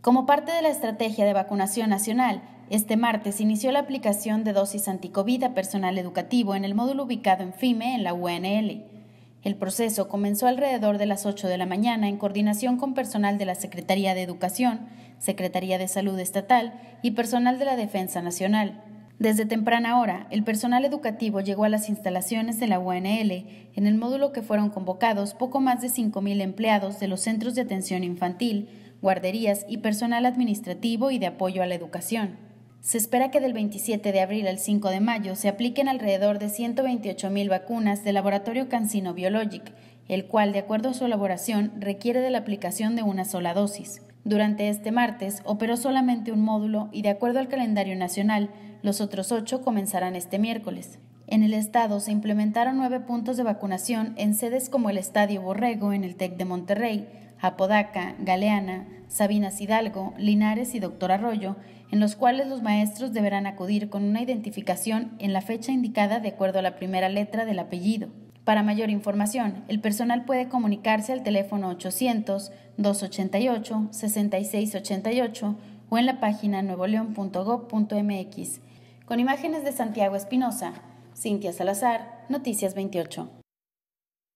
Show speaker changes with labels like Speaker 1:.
Speaker 1: Como parte de la estrategia de vacunación nacional, este martes inició la aplicación de dosis anticovida personal educativo en el módulo ubicado en FIME en la UNL. El proceso comenzó alrededor de las 8 de la mañana en coordinación con personal de la Secretaría de Educación, Secretaría de Salud Estatal y personal de la Defensa Nacional. Desde temprana hora, el personal educativo llegó a las instalaciones de la UNL, en el módulo que fueron convocados poco más de 5.000 empleados de los centros de atención infantil, guarderías y personal administrativo y de apoyo a la educación. Se espera que del 27 de abril al 5 de mayo se apliquen alrededor de 128.000 vacunas del laboratorio Cancino Biologic, el cual, de acuerdo a su elaboración, requiere de la aplicación de una sola dosis. Durante este martes operó solamente un módulo y, de acuerdo al calendario nacional, los otros ocho comenzarán este miércoles. En el estado se implementaron nueve puntos de vacunación en sedes como el Estadio Borrego en el TEC de Monterrey, Apodaca, Galeana, Sabinas Hidalgo, Linares y Doctor Arroyo, en los cuales los maestros deberán acudir con una identificación en la fecha indicada de acuerdo a la primera letra del apellido. Para mayor información, el personal puede comunicarse al teléfono 800-288-6688 o en la página nuevoleón.gov.mx. Con imágenes de Santiago Espinosa, Cintia Salazar, Noticias 28.